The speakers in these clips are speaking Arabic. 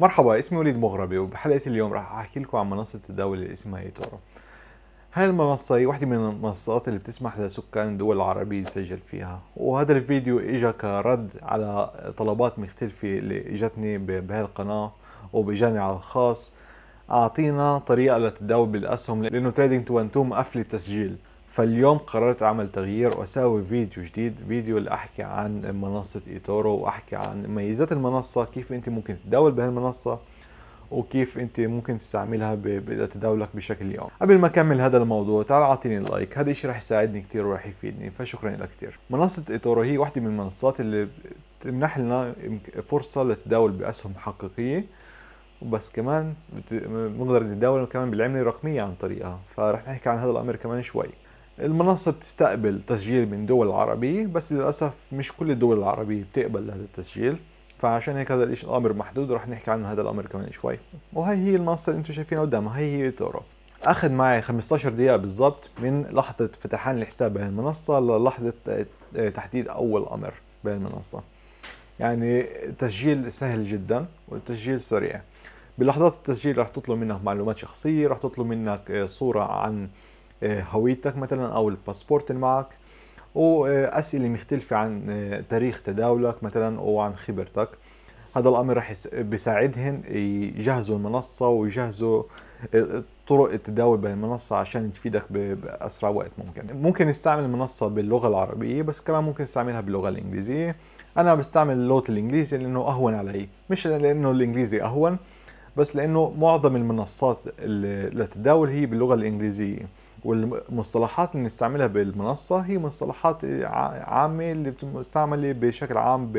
مرحبا اسمي وليد مغربي وبحلقة اليوم راح احكي لكم عن منصة التداول اللي اسمها ايتورو هاي المنصة هي واحدة من المنصات اللي بتسمح لسكان الدول العربية يسجل فيها وهذا الفيديو اجا كرد على طلبات مختلفة اللي اجتني بهاي القناة وبجاني على الخاص اعطينا طريقة للتداول بالاسهم لانه تريدينج تو تو قفل التسجيل فاليوم قررت اعمل تغيير واساوي فيديو جديد فيديو اللي احكي عن منصة ايتورو واحكي عن ميزات المنصة كيف انت ممكن تتداول بهالمنصة وكيف انت ممكن تستعملها لتداولك بشكل يوم قبل ما اكمل هذا الموضوع تعال اعطيني لايك هذا الشيء رح يساعدني كثير ورح يفيدني فشكرا لك كثير منصة ايتورو هي واحدة من المنصات اللي بتمنح لنا فرصة للتداول باسهم حقيقية وبس كمان بنقدر نتداول كمان بالعملة الرقمية عن طريقها فرح نحكي عن هذا الامر كمان شوي المنصة بتستقبل تسجيل من دول عربية بس للأسف مش كل الدول العربية بتقبل هذا التسجيل فعشان هيك هذا الأمر محدود رح نحكي عن هذا الأمر كمان شوي وهي هي المنصة اللي انتم شايفينها قدامها هي هي تورو أخذ معي 15 دقيقة بالضبط من لحظة فتحان الحساب بهي المنصة للحظة تحديد أول أمر بهي المنصة يعني تسجيل سهل جدا والتسجيل سريع بلحظات التسجيل رح تطلب منك معلومات شخصية رح تطلب منك آه، صورة عن آه، هويتك مثلا او الباسبورت اللي معك واسئله مختلفه عن آه، تاريخ تداولك مثلا وعن خبرتك هذا الامر رح بيساعدهم يجهزوا المنصه ويجهزوا آه، طرق التداول المنصه عشان تفيدك باسرع وقت ممكن ممكن نستعمل المنصه باللغه العربيه بس كمان ممكن نستعملها باللغه الانجليزيه انا بستعمل اللغه الانجليزي لانه اهون علي مش لانه الانجليزي اهون بس لانه معظم المنصات للتداول هي باللغه الانجليزيه والمصطلحات اللي نستعملها بالمنصة هي مصطلحات عامة اللي مستعملة بشكل عام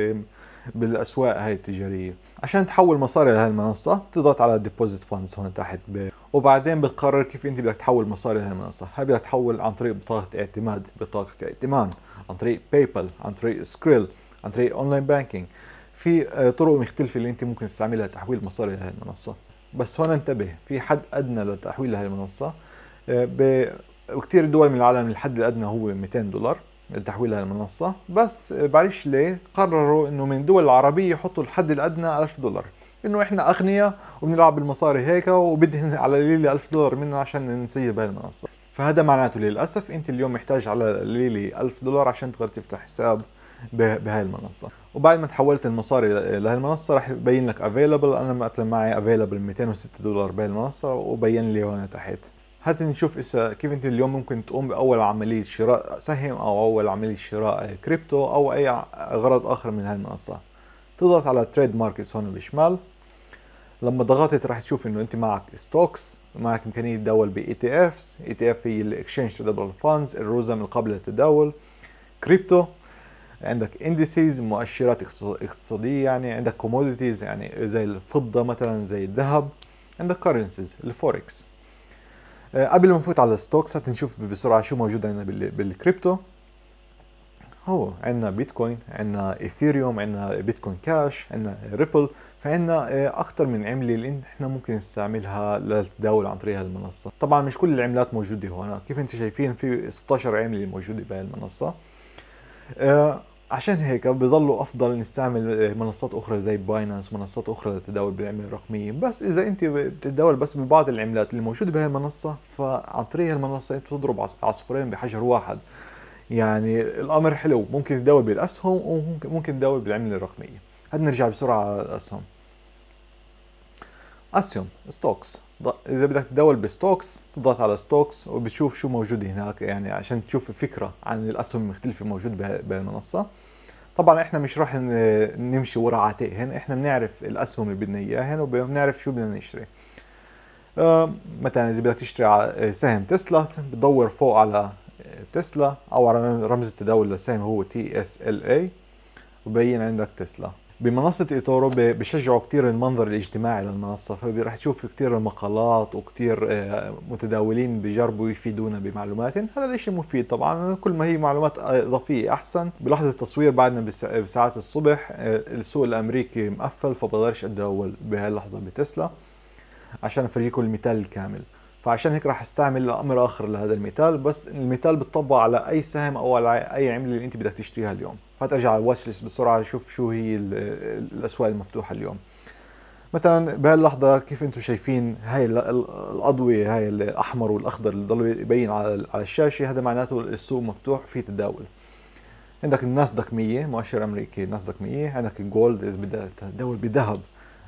بالأسواق هاي التجارية عشان تحول مصاري لهي المنصة بتضغط على ديبوزيت فاندز هون تحت بي. وبعدين بتقرر كيف انت بدك تحول مصاري لهي المنصة هل بدك تحول عن طريق بطاقة اعتماد بطاقة ائتمان عن طريق باي بال عن طريق سكريل عن طريق اونلاين بانكينج في آه، طرق مختلفة اللي انت ممكن تستعملها تحويل مصاري لهي المنصة بس هون انتبه في حد ادنى لتحويل لهي المنصة بكثير دول من العالم الحد الادنى هو 200 دولار لتحويلها للمنصة بس بعرفش ليه قرروا انه من الدول العربية يحطوا الحد الادنى 1000 دولار انه احنا اغنياء وبنلعب بالمصاري هيك وبدهن على ليلي 1000 دولار منه عشان نسيب هاي المنصة فهذا معناته للاسف انت اليوم محتاج على ليلي 1000 دولار عشان تقدر تفتح حساب بهاي المنصة وبعد ما تحولت المصاري لهي المنصة رح يبين لك افيلبل انا مثلا معي افيلبل 206 دولار بهاي المنصة وبين لي هون تحت هات نشوف اذا كيف انت اليوم ممكن تقوم باول عمليه شراء سهم او اول عمليه شراء كريبتو او اي غرض اخر من هالمنصه تضغط على تريد ماركتس هون بالشمال لما ضغطت راح تشوف انه انت معك ستوكس معك امكانيه تداول ب اي تي افز اي تي اف هي الاكشينج تريدبل فاندز الرزم القابله للتداول كريبتو عندك اندسيز مؤشرات اقتصاديه يعني عندك كوموديتيز يعني زي الفضه مثلا زي الذهب عندك كرنسيز الفوركس آه، قبل ما نفوت على الستوكس هتنشوف بسرعه شو موجود عندنا بالكريبتو هو عندنا بيتكوين عندنا ايثيريوم عندنا بيتكوين كاش عندنا ريبل فعندنا آه، اكثر من عمله اللي احنا ممكن نستعملها للتداول عن طريق المنصه طبعا مش كل العملات موجوده هون كيف انتم شايفين في 16 عمله موجوده بهالمنصه المنصه آه، عشان هيك بضلوا افضل نستعمل آه، منصات اخرى زي باينانس ومنصات اخرى للتداول بالعمله الرقميه بس اذا انت بتتداول بس ببعض العملات اللي موجوده بهي المنصه فعن طريق المنصه انت تضرب عصفورين بحجر واحد يعني الامر حلو ممكن تداول بالاسهم وممكن ممكن تداول بالعمله الرقميه هاد نرجع بسرعه على الاسهم ستوكس اذا بدك تدور بستوكس تضغط على ستوكس وبتشوف شو موجود هناك يعني عشان تشوف فكره عن الاسهم المختلفه موجود بالمنصه طبعا احنا مش راح نمشي ورا عاتقهن احنا بنعرف الاسهم اللي بدنا اياهن وبنعرف شو بدنا نشتري أه مثلا اذا بدك تشتري سهم تسلا بتدور فوق على تسلا او على رمز التداول للسهم هو تي اس ال اي وبين عندك تسلا بمنصة إيتورو بشجعوا كتير المنظر الاجتماعي للمنصة فرح تشوف كتير مقالات وكتير آه، متداولين بجربوا يفيدونا بمعلومات هذا الاشي مفيد طبعا كل ما هي معلومات إضافية أحسن بلحظة التصوير بعدنا بساعات الصبح آه، السوق الأمريكي مقفل فبقدرش أتداول بهاللحظة بتسلا عشان أفرجيكم المثال الكامل فعشان هيك راح استعمل امر اخر لهذا المثال بس المثال بتطبق على اي سهم او على اي عمله اللي انت بدك تشتريها اليوم وهات ارجع على الواتش ليست بسرعه اشوف شو هي الاسواق المفتوحه اليوم مثلا بهاللحظه كيف انتم شايفين هاي الاضويه هاي الاحمر والاخضر اللي ضلوا يبين على على الشاشه هذا معناته السوق مفتوح في تداول عندك الناسداك 100 مؤشر امريكي الناسداك 100 عندك الجولد اذا بدها تداول بذهب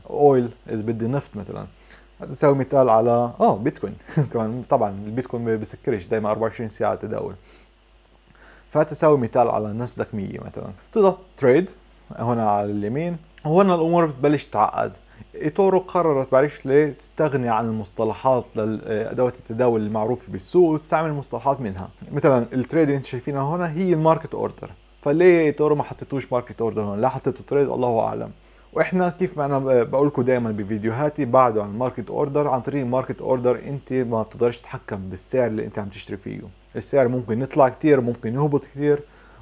اويل اذا بدي نفط مثلا تساوي مثال على اه بيتكوين كمان طبعا البيتكوين ما بيسكرش دائما 24 ساعه تداول فتساوي مثال على نسدك 100 مثلا تضغط تريد هنا على اليمين وهنا الامور بتبلش تعقد ايتورو قررت بعرفش ليه تستغني عن المصطلحات لادوات التداول المعروفه بالسوق وتستعمل مصطلحات منها مثلا التريد اللي انت شايفينها هنا هي الماركت اوردر فليه ايتورو ما حطيتوش ماركت اوردر هون لا حطيتوا تريد الله اعلم واحنا كيف ما انا بقول لكم دائما بفيديوهاتي بعد عن الماركت اوردر عن طريق الماركت اوردر انت ما بتقدرش تتحكم بالسعر اللي انت عم تشتري فيه السعر ممكن يطلع كتير ممكن يهبط كتير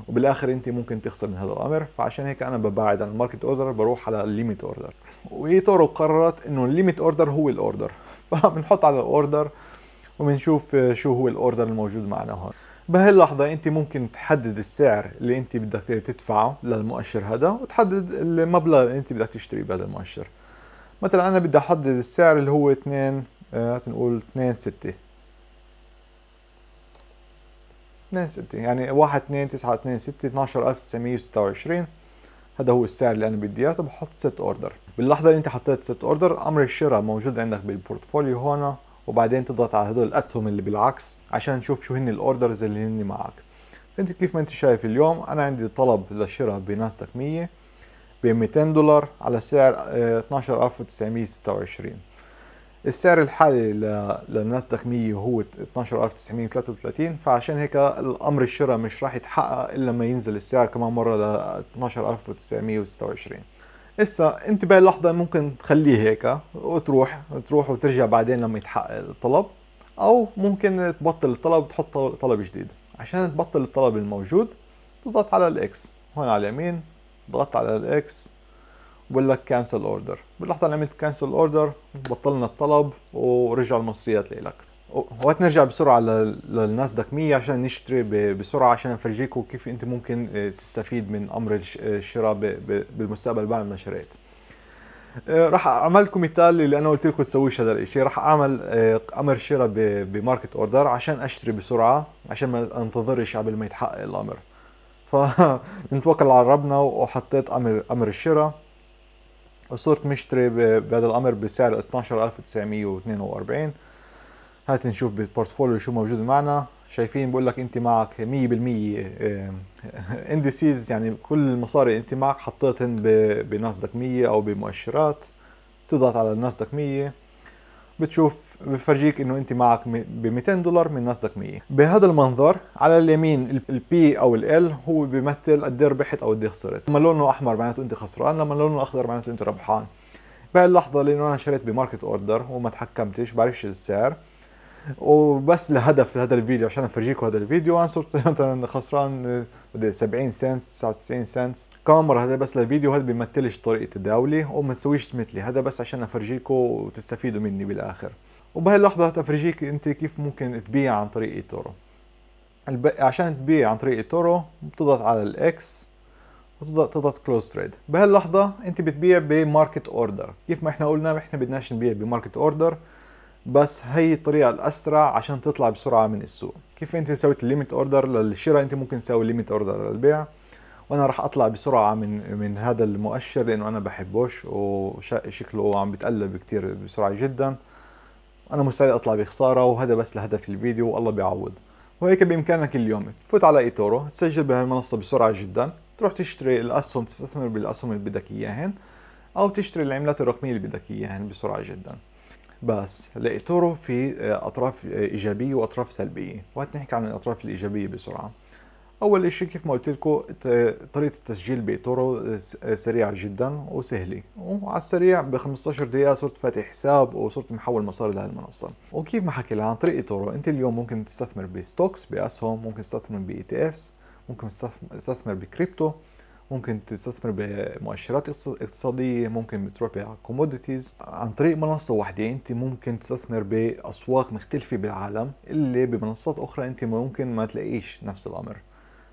وبالاخر انت ممكن تخسر من هذا الامر فعشان هيك انا ببعد عن الماركت اوردر بروح على الليميت اوردر طرق قررت انه الليميت اوردر هو الاوردر فبنحط على الاوردر وبنشوف شو هو الاوردر الموجود معنا هون بهاللحظة انت ممكن تحدد السعر اللي انت بدك تدفعه للمؤشر هذا وتحدد المبلغ اللي انت بدك تشتري بهذا المؤشر مثلا انا بدي احدد السعر اللي هو 2 نقول 2 6 62 يعني 1 2 9 2 6 12926 هذا هو السعر اللي انا بدي اياه بحط ست اوردر باللحظه اللي انت حطيت ست اوردر امر الشراء موجود عندك بالبورتفوليو هون وبعدين تضغط على هدول الاسهم اللي بالعكس عشان نشوف شو هن الاوردرز اللي هن معك انت كيف ما انت شايف اليوم انا عندي طلب للشراء بناستك 100 ب 200 دولار على سعر 12926 آه، السعر الحالي للناسداك 100 هو 12933 فعشان هيك الامر الشراء مش راح يتحقق الا لما ينزل السعر كمان مره ل 12926 هسه انت بهي اللحظه ممكن تخليه هيك وتروح تروح وترجع بعدين لما يتحقق الطلب او ممكن تبطل الطلب وتحط طلب جديد عشان تبطل الطلب الموجود تضغط على الاكس هون على اليمين ضغطت على الاكس بقول لك كانسل اوردر باللحظه اللي عملت كانسل اوردر بطلنا الطلب ورجع المصريات لإلك وقت نرجع بسرعه للناسداك 100 عشان نشتري بسرعه عشان افرجيكم كيف انت ممكن آه، تستفيد من امر آه، الشراء بالمستقبل بعد ما شريت آه، راح اعمل لكم مثال اللي انا قلت لكم تسويش هذا الشيء راح اعمل امر شراء بماركت اوردر عشان اشتري بسرعه عشان ما انتظرش قبل ما يتحقق الامر فنتوكل على ربنا وحطيت امر امر الشراء صرت مشتري بهذا الامر بسعر 12942 هات نشوف بالبورتفوليو شو موجود معنا شايفين بقول لك انت معك 100% اندسيز آه، يعني كل المصاري انت معك حطيتهن بناسداك 100 او بمؤشرات تضغط على الناسداك 100 بتشوف بفرجيك انه انت معك ب 200 دولار من نصك 100 بهذا المنظر على اليمين البي او ال هو بيمثل قد إيه ربحت او قد إيه خسرت لما لونه احمر معناته انت خسران لما لونه اخضر معناته انت ربحان بهاللحظة لأنه أنا شريت بماركت أوردر وما تحكمتش بعرفش السعر وبس لهدف هذا الفيديو عشان افرجيكم هذا الفيديو انا صرت مثلا خسران 70 سنت 99 سنت كمان مره هذا بس للفيديو هذا بيمثلش طريقه تداولي وما تسويش مثلي هذا بس عشان افرجيكم وتستفيدوا مني بالاخر وبهي اللحظه هتفرجيك انت كيف ممكن تبيع عن طريق التورو الب... عشان تبيع عن طريق التورو بتضغط على الاكس وتضغط تضغط كلوز تريد بهاللحظه انت بتبيع بماركت اوردر كيف ما احنا قلنا احنا بدناش نبيع بماركت اوردر بس هي الطريقه الاسرع عشان تطلع بسرعه من السوق كيف انت سويت الليميت اوردر للشراء انت ممكن تسوي ليميت اوردر للبيع وانا راح اطلع بسرعه من من هذا المؤشر لانه انا بحبوش وشكله عم بتقلب كتير بسرعه جدا انا مستعد اطلع بخساره وهذا بس لهدف الفيديو والله بيعوض وهيك بامكانك اليوم تفوت على ايتورو تسجل بهالمنصه بسرعه جدا تروح تشتري الاسهم تستثمر بالاسهم اللي بدك اياهن او تشتري العملات الرقميه اللي بدك اياهن بسرعه جدا بس لقيته في آه، اطراف آه، ايجابيه واطراف سلبيه وهات نحكي عن الاطراف الايجابيه بسرعه اول شيء كيف ما قلت لكم طريقه التسجيل بتورو آه، سريعه جدا وسهله وعلى السريع ب 15 دقيقه صرت فاتح حساب وصرت محول مصاري لهالمنصه وكيف ما حكينا عن طريقه تورو انت اليوم ممكن تستثمر بستوكس باسهم ممكن تستثمر باي تي ممكن تستثمر بكريبتو ممكن تستثمر بمؤشرات اقتصاديه ممكن تروح بكوموديتيز عن طريق منصه واحده يعني انت ممكن تستثمر باسواق مختلفه بالعالم اللي بمنصات اخرى انت ممكن ما تلاقيش نفس الامر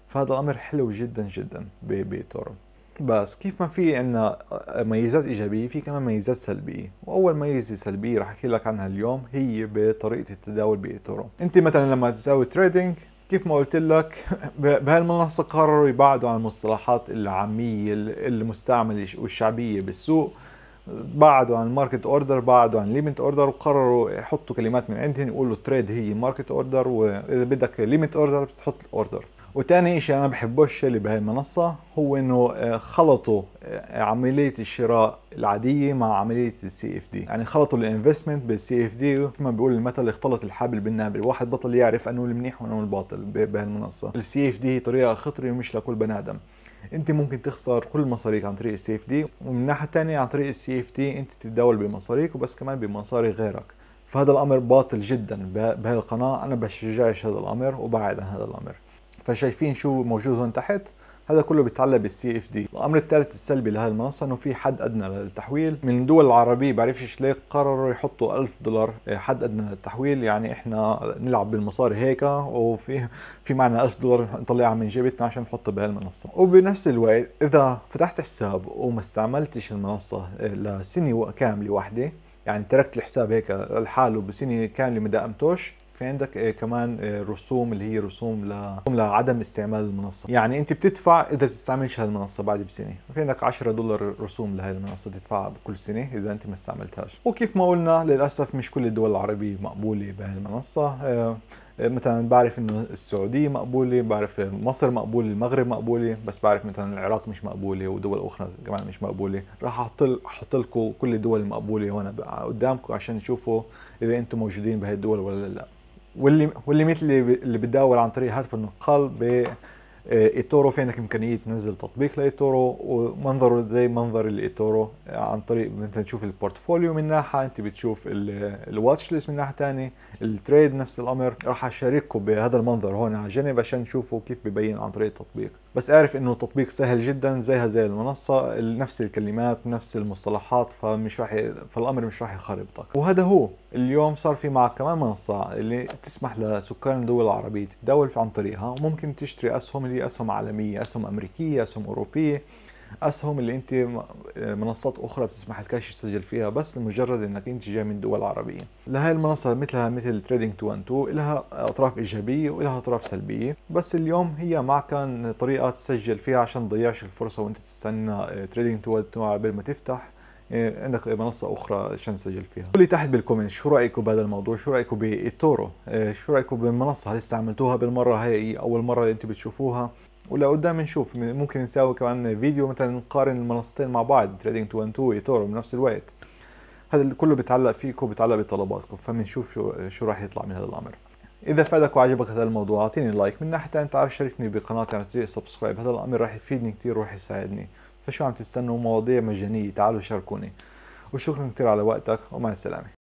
فهذا الامر حلو جدا جدا بتورنت بس كيف ما في عنا ميزات إيجابية في كمان ميزات سلبية وأول ميزة سلبية رح أحكي لك عنها اليوم هي بطريقة التداول بإيثورو أنت مثلا لما تساوي تريدينج كيف ما قلت لك بهالمنصه قرروا يبعدوا عن المصطلحات العاميه المستعمله والشعبيه بالسوق بعدوا عن الماركت اوردر بعدوا عن ليميت اوردر وقرروا يحطوا كلمات من عندهم يقولوا تريد هي ماركت اوردر واذا بدك ليميت اوردر بتحط الاوردر وتاني اشي انا بحبوش اللي بهاي المنصة هو انه آه، خلطوا آه، عملية الشراء العادية مع عملية السي اف دي يعني خلطوا الانفستمنت بالسي اف دي كما بيقول المثل اختلط الحبل بالنابل الواحد بطل يعرف انه المنيح وانه الباطل بهاي المنصة السي اف دي هي طريقة خطرة مش لكل بني ادم انت ممكن تخسر كل مصاريك عن طريق السي اف دي ومن الناحية تانية عن طريق السي اف دي انت تتداول بمصاريك وبس كمان بمصاري غيرك فهذا الامر باطل جدا بهاي القناة انا بشجعش هذا الامر وبعد عن هذا الامر فشايفين شو موجود هون تحت هذا كله بيتعلق بالسي اف دي الامر الثالث السلبي لهي المنصه انه في حد ادنى للتحويل من الدول العربيه بعرفش ليه قرروا يحطوا 1000 دولار آه، حد ادنى للتحويل يعني احنا نلعب بالمصاري هيك وفي في معنا 1000 دولار نطلعها من جيبتنا عشان نحطها بهالمنصه وبنفس الوقت اذا فتحت حساب وما استعملتش المنصه آه، لسنه كامله واحده يعني تركت الحساب هيك لحاله بسنه كامله ما داومتوش في عندك آه، كمان آه، رسوم اللي هي رسوم ل... لعدم استعمال المنصه يعني انت بتدفع اذا بتستعملش هالمنصه بعد بسنه في عندك 10 دولار رسوم لهي المنصه تدفعها بكل سنه اذا انت ما استعملتهاش وكيف ما قلنا للاسف مش كل الدول العربيه مقبوله بهي المنصه آه، مثلا بعرف انه السعوديه مقبوله بعرف مصر مقبوله المغرب مقبوله بس بعرف مثلا العراق مش مقبوله ودول اخرى كمان مش مقبوله راح احط احط لكم كل الدول المقبوله هون قدامكم عشان تشوفوا اذا انتم موجودين بهي الدول ولا لا واللي واللي مثلي اللي بتداول عن طريق هاتف النقال آه، ايتورو في عندك امكانيه تنزل تطبيق لايتورو ومنظره زي منظر الايتورو آه، عن طريق انت تشوف البورتفوليو من ناحيه انت بتشوف الواتش ليست من ناحيه ثانيه التريد نفس الامر راح اشارككم بهذا المنظر هون على جنب عشان تشوفوا كيف ببين عن طريق التطبيق بس اعرف انه التطبيق سهل جدا زيها زي المنصه نفس الكلمات نفس المصطلحات فمش راح فالامر مش راح يخربطك وهذا هو اليوم صار في معك كمان منصه اللي تسمح لسكان الدول العربيه تتداول عن طريقها وممكن تشتري اسهم اللي تشتري اسهم عالميه اسهم امريكيه اسهم اوروبيه اسهم اللي انت منصات اخرى بتسمح الكاش تسجل فيها بس لمجرد انك انت جاي من دول عربيه لهي المنصه مثلها مثل تريدنج 212 لها اطراف ايجابيه ولها اطراف سلبيه بس اليوم هي معك طريقه تسجل فيها عشان تضيعش الفرصه وانت تستنى تريدنج 212 قبل ما تفتح إيه، عندك منصه اخرى عشان تسجل فيها قول لي تحت بالكومنت شو رايكم بهذا الموضوع شو رايكم بالتورو إيه، شو رايكم بالمنصه هل استعملتوها بالمره هي اول مره اللي انتم بتشوفوها ولا قدام نشوف ممكن نساوي كمان فيديو مثلا نقارن المنصتين مع بعض تريدينج 2 2 ايتورو بنفس الوقت هذا كله بيتعلق فيكم بيتعلق بطلباتكم فبنشوف شو شو راح يطلع من هذا الامر اذا فادك وعجبك هذا الموضوع اعطيني لايك من ناحيه ثانيه تعرف شاركني بقناتي على سبسكرايب هذا الامر راح يفيدني كثير وراح يساعدني فشو عم تستنوا مواضيع مجانية تعالوا شاركوني وشكرا كتير على وقتك ومع السلامة